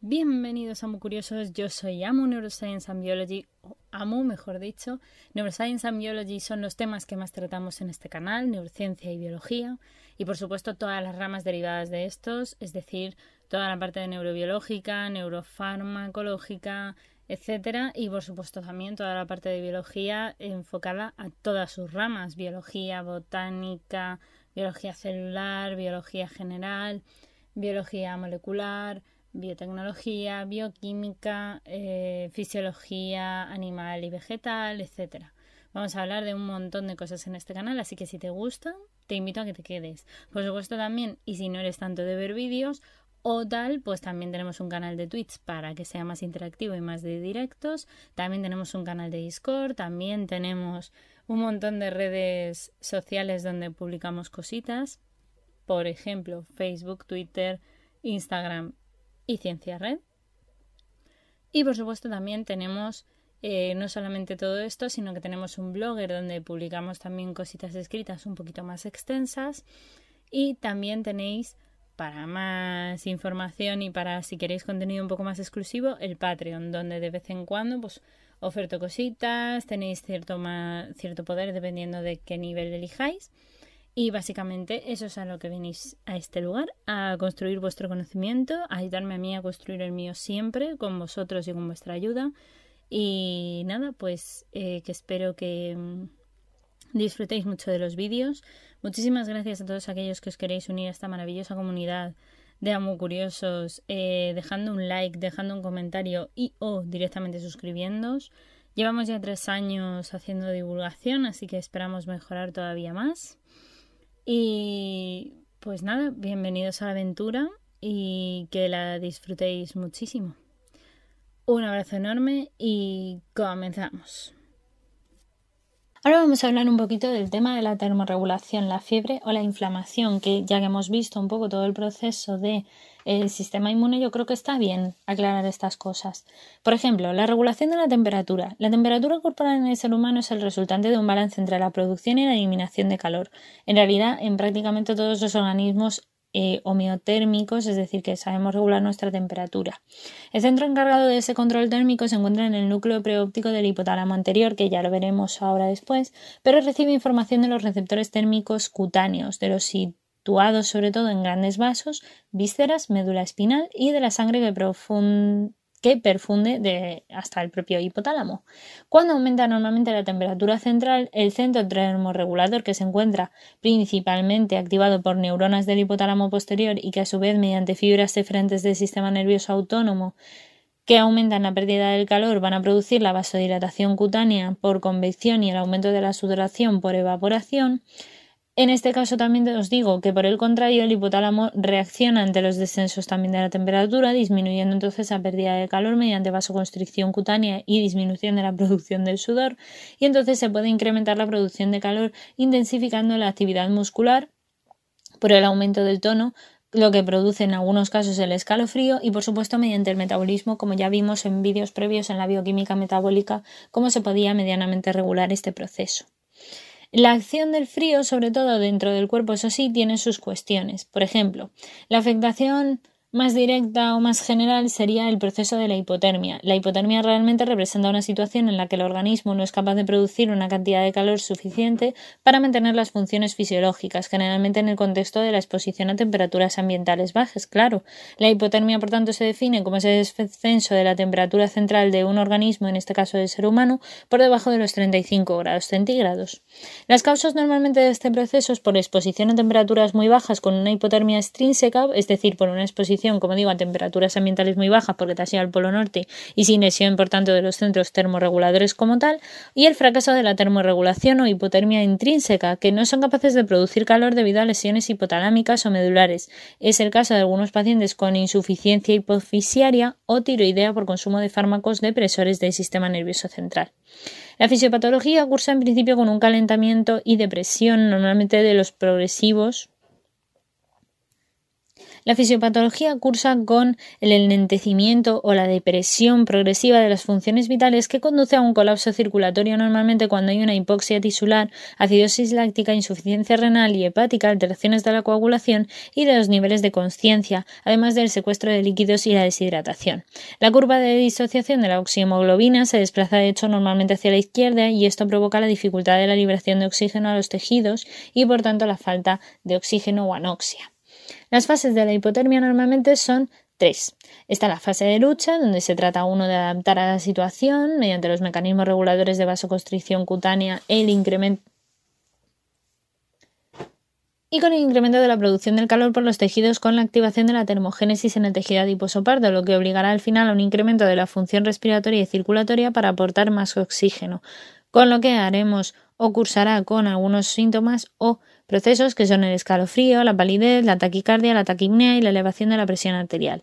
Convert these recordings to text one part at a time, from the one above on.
Bienvenidos a Muy Curiosos, yo soy Amo Neuroscience and Biology, o Amu mejor dicho. Neuroscience and Biology son los temas que más tratamos en este canal, neurociencia y biología, y por supuesto todas las ramas derivadas de estos, es decir, toda la parte de neurobiológica, neurofarmacológica, etcétera. Y por supuesto también toda la parte de biología enfocada a todas sus ramas, biología botánica, biología celular, biología general, biología molecular, biotecnología, bioquímica, eh, fisiología animal y vegetal, etcétera. Vamos a hablar de un montón de cosas en este canal, así que si te gustan, te invito a que te quedes. Por supuesto también, y si no eres tanto de ver vídeos, o tal, pues también tenemos un canal de tweets para que sea más interactivo y más de directos. También tenemos un canal de Discord, también tenemos un montón de redes sociales donde publicamos cositas. Por ejemplo, Facebook, Twitter, Instagram y Ciencia Red. Y por supuesto también tenemos eh, no solamente todo esto, sino que tenemos un blogger donde publicamos también cositas escritas un poquito más extensas. Y también tenéis para más información y para si queréis contenido un poco más exclusivo, el Patreon, donde de vez en cuando pues oferto cositas, tenéis cierto, más, cierto poder dependiendo de qué nivel elijáis. Y básicamente eso es a lo que venís a este lugar, a construir vuestro conocimiento, a ayudarme a mí a construir el mío siempre, con vosotros y con vuestra ayuda. Y nada, pues eh, que espero que mm, disfrutéis mucho de los vídeos. Muchísimas gracias a todos aquellos que os queréis unir a esta maravillosa comunidad de Amo Curiosos, eh, dejando un like, dejando un comentario y o directamente suscribiéndoos. Llevamos ya tres años haciendo divulgación, así que esperamos mejorar todavía más. Y pues nada, bienvenidos a la aventura y que la disfrutéis muchísimo. Un abrazo enorme y comenzamos. Ahora vamos a hablar un poquito del tema de la termorregulación, la fiebre o la inflamación, que ya que hemos visto un poco todo el proceso del eh, sistema inmune, yo creo que está bien aclarar estas cosas. Por ejemplo, la regulación de la temperatura. La temperatura corporal en el ser humano es el resultante de un balance entre la producción y la eliminación de calor. En realidad, en prácticamente todos los organismos homeotérmicos, eh, es decir, que sabemos regular nuestra temperatura. El centro encargado de ese control térmico se encuentra en el núcleo preóptico del hipotálamo anterior, que ya lo veremos ahora después, pero recibe información de los receptores térmicos cutáneos, de los situados sobre todo en grandes vasos, vísceras, médula espinal y de la sangre que, profund que perfunde hasta el propio hipotálamo. Cuando aumenta normalmente la temperatura central, el centro termorregulador que se encuentra principalmente activado por neuronas del hipotálamo posterior y que a su vez mediante fibras diferentes del sistema nervioso autónomo que aumentan la pérdida del calor van a producir la vasodilatación cutánea por convección y el aumento de la sudoración por evaporación, en este caso también os digo que por el contrario el hipotálamo reacciona ante los descensos también de la temperatura, disminuyendo entonces la pérdida de calor mediante vasoconstricción cutánea y disminución de la producción del sudor, y entonces se puede incrementar la producción de calor intensificando la actividad muscular por el aumento del tono, lo que produce en algunos casos el escalofrío y por supuesto mediante el metabolismo, como ya vimos en vídeos previos en la bioquímica metabólica, cómo se podía medianamente regular este proceso. La acción del frío, sobre todo dentro del cuerpo, eso sí, tiene sus cuestiones. Por ejemplo, la afectación más directa o más general sería el proceso de la hipotermia. La hipotermia realmente representa una situación en la que el organismo no es capaz de producir una cantidad de calor suficiente para mantener las funciones fisiológicas, generalmente en el contexto de la exposición a temperaturas ambientales bajas, claro. La hipotermia, por tanto, se define como ese descenso de la temperatura central de un organismo, en este caso del ser humano, por debajo de los 35 grados centígrados. Las causas normalmente de este proceso es por exposición a temperaturas muy bajas con una hipotermia extrínseca, es decir, por una exposición como digo, a temperaturas ambientales muy bajas porque te has ido al Polo Norte y sin lesión, por tanto, de los centros termorreguladores como tal, y el fracaso de la termorregulación o hipotermia intrínseca, que no son capaces de producir calor debido a lesiones hipotalámicas o medulares. Es el caso de algunos pacientes con insuficiencia hipofisiaria o tiroidea por consumo de fármacos depresores del sistema nervioso central. La fisiopatología cursa en principio con un calentamiento y depresión normalmente de los progresivos la fisiopatología cursa con el enlentecimiento o la depresión progresiva de las funciones vitales que conduce a un colapso circulatorio normalmente cuando hay una hipoxia tisular, acidosis láctica, insuficiencia renal y hepática, alteraciones de la coagulación y de los niveles de conciencia, además del secuestro de líquidos y la deshidratación. La curva de disociación de la oxihemoglobina se desplaza de hecho normalmente hacia la izquierda y esto provoca la dificultad de la liberación de oxígeno a los tejidos y por tanto la falta de oxígeno o anoxia. Las fases de la hipotermia normalmente son tres. Está la fase de lucha, donde se trata uno de adaptar a la situación mediante los mecanismos reguladores de vasoconstricción cutánea, el incremento y con el incremento de la producción del calor por los tejidos con la activación de la termogénesis en el tejido adiposo lo que obligará al final a un incremento de la función respiratoria y circulatoria para aportar más oxígeno, con lo que haremos o cursará con algunos síntomas o procesos que son el escalofrío, la palidez, la taquicardia, la taquipnea y la elevación de la presión arterial.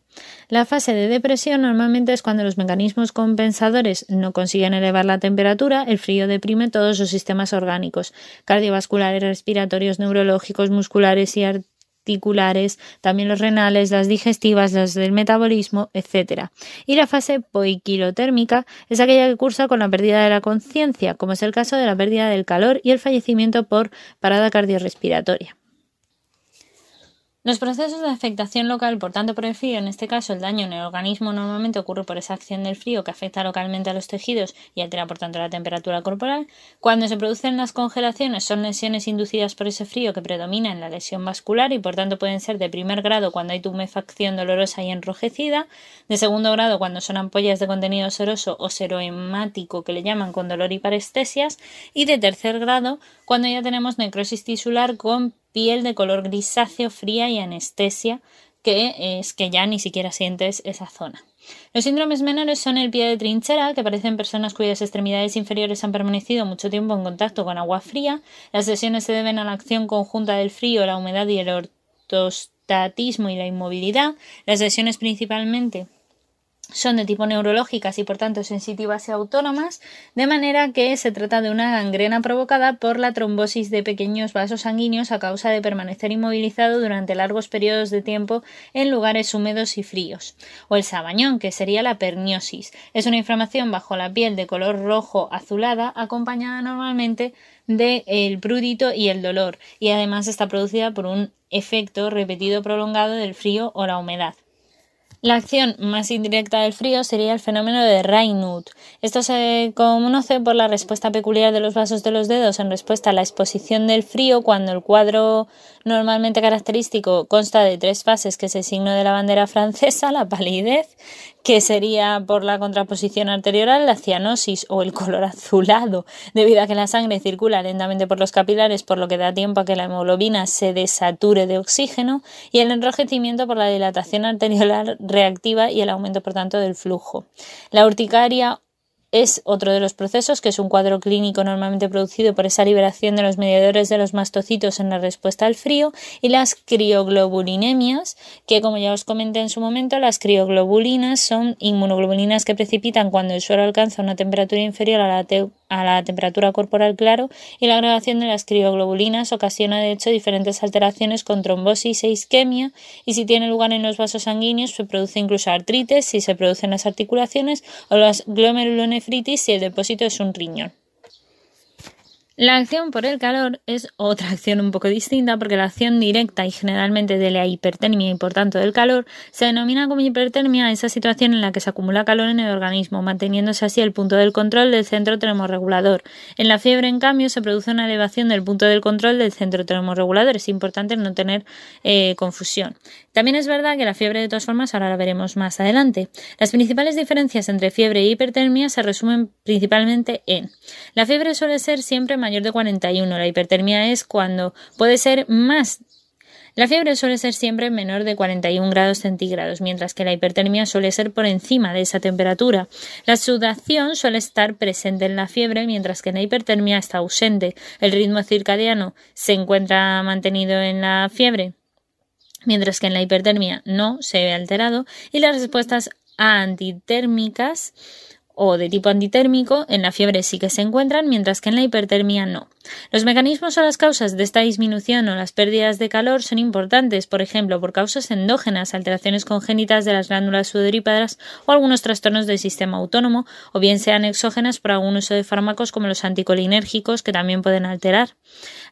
La fase de depresión normalmente es cuando los mecanismos compensadores no consiguen elevar la temperatura, el frío deprime todos los sistemas orgánicos, cardiovasculares, respiratorios, neurológicos, musculares y particulares, también los renales, las digestivas, las del metabolismo, etc. Y la fase poiquilotérmica es aquella que cursa con la pérdida de la conciencia, como es el caso de la pérdida del calor y el fallecimiento por parada cardiorrespiratoria. Los procesos de afectación local, por tanto, por el frío, en este caso el daño en el organismo normalmente ocurre por esa acción del frío que afecta localmente a los tejidos y altera, por tanto, la temperatura corporal. Cuando se producen las congelaciones son lesiones inducidas por ese frío que predomina en la lesión vascular y, por tanto, pueden ser de primer grado cuando hay tumefacción dolorosa y enrojecida, de segundo grado cuando son ampollas de contenido seroso o seroemático que le llaman con dolor y parestesias y de tercer grado cuando ya tenemos necrosis tisular con piel de color grisáceo, fría y anestesia, que es que ya ni siquiera sientes esa zona. Los síndromes menores son el pie de trinchera, que en personas cuyas extremidades inferiores han permanecido mucho tiempo en contacto con agua fría. Las lesiones se deben a la acción conjunta del frío, la humedad y el ortostatismo y la inmovilidad. Las lesiones principalmente son de tipo neurológicas y por tanto sensitivas y autónomas, de manera que se trata de una gangrena provocada por la trombosis de pequeños vasos sanguíneos a causa de permanecer inmovilizado durante largos periodos de tiempo en lugares húmedos y fríos, o el sabañón, que sería la perniosis. Es una inflamación bajo la piel de color rojo azulada acompañada normalmente del prudito prurito y el dolor, y además está producida por un efecto repetido prolongado del frío o la humedad. La acción más indirecta del frío sería el fenómeno de Raynaud. Esto se conoce por la respuesta peculiar de los vasos de los dedos en respuesta a la exposición del frío cuando el cuadro normalmente característico consta de tres fases que es el signo de la bandera francesa, la palidez, que sería por la contraposición arterial, la cianosis o el color azulado, debido a que la sangre circula lentamente por los capilares, por lo que da tiempo a que la hemoglobina se desature de oxígeno, y el enrojecimiento por la dilatación arteriolar reactiva y el aumento, por tanto, del flujo. La urticaria es otro de los procesos, que es un cuadro clínico normalmente producido por esa liberación de los mediadores de los mastocitos en la respuesta al frío, y las crioglobulinemias, que como ya os comenté en su momento, las crioglobulinas son inmunoglobulinas que precipitan cuando el suelo alcanza una temperatura inferior a la a la temperatura corporal claro y la agregación de las crioglobulinas ocasiona de hecho diferentes alteraciones con trombosis e isquemia y si tiene lugar en los vasos sanguíneos se produce incluso artritis si se producen las articulaciones o las glomerulonefritis si el depósito es un riñón. La acción por el calor es otra acción un poco distinta porque la acción directa y generalmente de la hipertermia y por tanto del calor se denomina como hipertermia esa situación en la que se acumula calor en el organismo, manteniéndose así el punto del control del centro termorregulador. En la fiebre, en cambio, se produce una elevación del punto del control del centro termorregulador. Es importante no tener eh, confusión. También es verdad que la fiebre, de todas formas, ahora la veremos más adelante. Las principales diferencias entre fiebre y e hipertermia se resumen principalmente en la fiebre suele ser siempre mayor de 41. La hipertermia es cuando puede ser más. La fiebre suele ser siempre menor de 41 grados centígrados, mientras que la hipertermia suele ser por encima de esa temperatura. La sudación suele estar presente en la fiebre, mientras que en la hipertermia está ausente. El ritmo circadiano se encuentra mantenido en la fiebre, mientras que en la hipertermia no se ve alterado. Y las respuestas antitérmicas o de tipo antitérmico en la fiebre sí que se encuentran, mientras que en la hipertermia no. Los mecanismos o las causas de esta disminución o las pérdidas de calor son importantes, por ejemplo, por causas endógenas, alteraciones congénitas de las glándulas sudoríparas o algunos trastornos del sistema autónomo, o bien sean exógenas por algún uso de fármacos como los anticolinérgicos que también pueden alterar.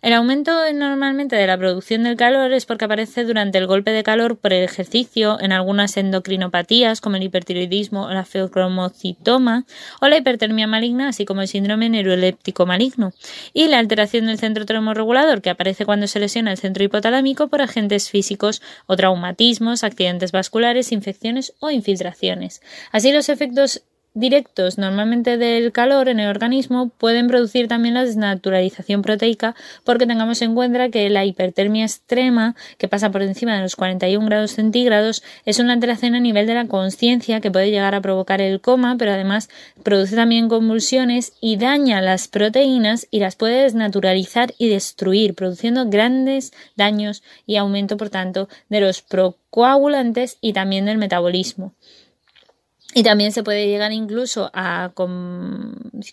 El aumento normalmente de la producción del calor es porque aparece durante el golpe de calor por el ejercicio, en algunas endocrinopatías como el hipertiroidismo o la feocromocitoma, o la hipertermia maligna, así como el síndrome neuroléptico maligno, y la alteración del centro termorregulador que aparece cuando se lesiona el centro hipotalámico por agentes físicos o traumatismos, accidentes vasculares, infecciones o infiltraciones. Así los efectos directos normalmente del calor en el organismo pueden producir también la desnaturalización proteica porque tengamos en cuenta que la hipertermia extrema que pasa por encima de los 41 grados centígrados es una alteración a nivel de la conciencia que puede llegar a provocar el coma pero además produce también convulsiones y daña las proteínas y las puede desnaturalizar y destruir produciendo grandes daños y aumento por tanto de los procoagulantes y también del metabolismo. Y también se puede llegar incluso a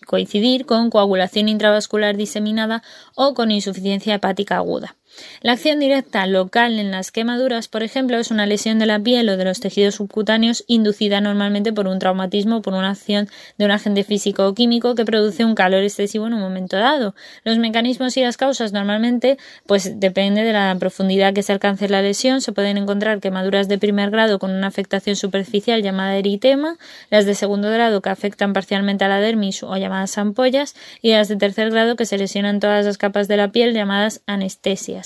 coincidir con coagulación intravascular diseminada o con insuficiencia hepática aguda. La acción directa local en las quemaduras, por ejemplo, es una lesión de la piel o de los tejidos subcutáneos inducida normalmente por un traumatismo o por una acción de un agente físico o químico que produce un calor excesivo en un momento dado. Los mecanismos y las causas normalmente pues depende de la profundidad que se alcance la lesión, se pueden encontrar quemaduras de primer grado con una afectación superficial llamada eritema, las de segundo grado que afectan parcialmente a la dermis o llamadas ampollas y las de tercer grado que se lesionan todas las capas de la piel llamadas anestesia.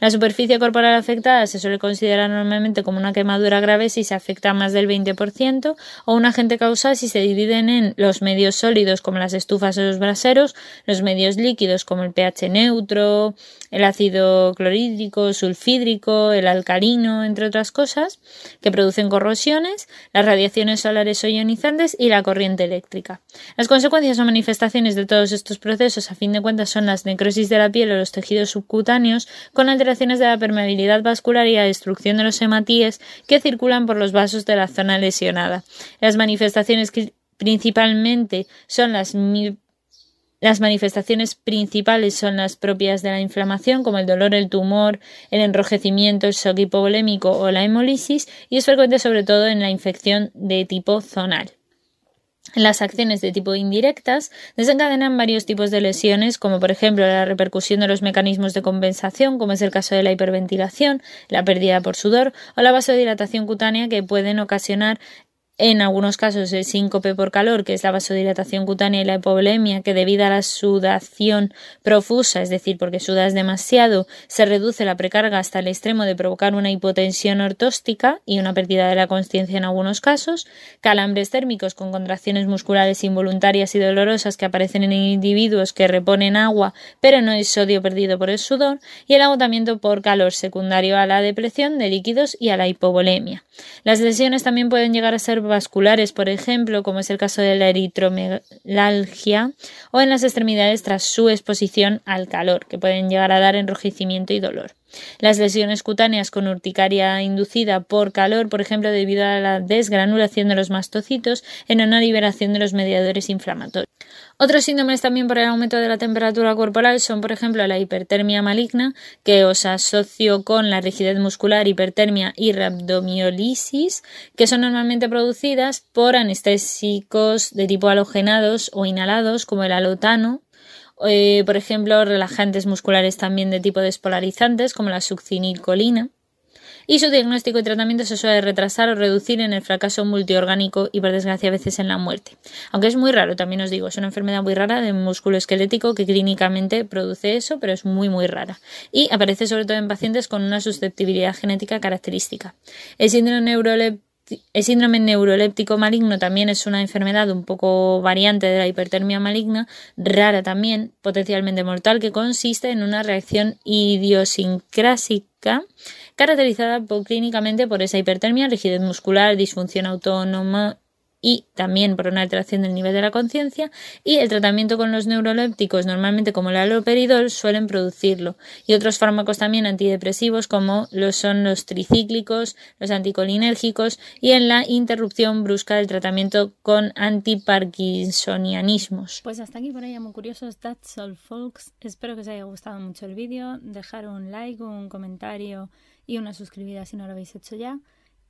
La superficie corporal afectada se suele considerar normalmente como una quemadura grave si se afecta más del 20% o un agente causal si se dividen en los medios sólidos como las estufas o los braseros, los medios líquidos como el pH neutro, el ácido clorhídrico, sulfídrico, el alcalino, entre otras cosas, que producen corrosiones, las radiaciones solares o ionizantes y la corriente eléctrica. Las consecuencias o manifestaciones de todos estos procesos, a fin de cuentas, son las necrosis de la piel o los tejidos subcutáneos, con alteraciones de la permeabilidad vascular y la destrucción de los hematíes que circulan por los vasos de la zona lesionada. Las manifestaciones las manifestaciones principales son las propias de la inflamación, como el dolor, el tumor, el enrojecimiento, el shock hipovolémico o la hemolisis, y es frecuente sobre todo en la infección de tipo zonal. Las acciones de tipo indirectas desencadenan varios tipos de lesiones, como por ejemplo la repercusión de los mecanismos de compensación, como es el caso de la hiperventilación, la pérdida por sudor o la vasodilatación cutánea que pueden ocasionar en algunos casos el síncope por calor, que es la vasodilatación cutánea y la hipovolemia, que debido a la sudación profusa, es decir, porque sudas demasiado, se reduce la precarga hasta el extremo de provocar una hipotensión ortóstica y una pérdida de la consciencia en algunos casos, calambres térmicos con contracciones musculares involuntarias y dolorosas que aparecen en individuos que reponen agua, pero no es sodio perdido por el sudor, y el agotamiento por calor secundario a la depresión de líquidos y a la hipovolemia. Las lesiones también pueden llegar a ser vasculares, por ejemplo, como es el caso de la eritromelalgia, o en las extremidades tras su exposición al calor, que pueden llegar a dar enrojecimiento y dolor. Las lesiones cutáneas con urticaria inducida por calor, por ejemplo, debido a la desgranulación de los mastocitos en una liberación de los mediadores inflamatorios. Otros síndromes también por el aumento de la temperatura corporal son, por ejemplo, la hipertermia maligna, que os asocio con la rigidez muscular, hipertermia y rhabdomiolisis, que son normalmente producidas por anestésicos de tipo halogenados o inhalados, como el alotano, eh, por ejemplo, relajantes musculares también de tipo despolarizantes, como la succinilcolina y su diagnóstico y tratamiento se suele retrasar o reducir en el fracaso multiorgánico y por desgracia a veces en la muerte. Aunque es muy raro, también os digo, es una enfermedad muy rara de músculo esquelético que clínicamente produce eso, pero es muy muy rara y aparece sobre todo en pacientes con una susceptibilidad genética característica. El síndrome neuroleptico el síndrome neuroléptico maligno también es una enfermedad un poco variante de la hipertermia maligna, rara también, potencialmente mortal, que consiste en una reacción idiosincrásica caracterizada clínicamente por esa hipertermia, rigidez muscular, disfunción autónoma, y también por una alteración del nivel de la conciencia y el tratamiento con los neurolépticos, normalmente como el aloperidol, suelen producirlo y otros fármacos también antidepresivos como lo son los tricíclicos, los anticolinérgicos y en la interrupción brusca del tratamiento con antiparkinsonianismos. Pues hasta aquí por ahí, muy curiosos, that's all folks. Espero que os haya gustado mucho el vídeo, dejar un like, un comentario y una suscribida si no lo habéis hecho ya.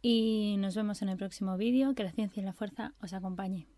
Y nos vemos en el próximo vídeo. Que la ciencia y la fuerza os acompañe.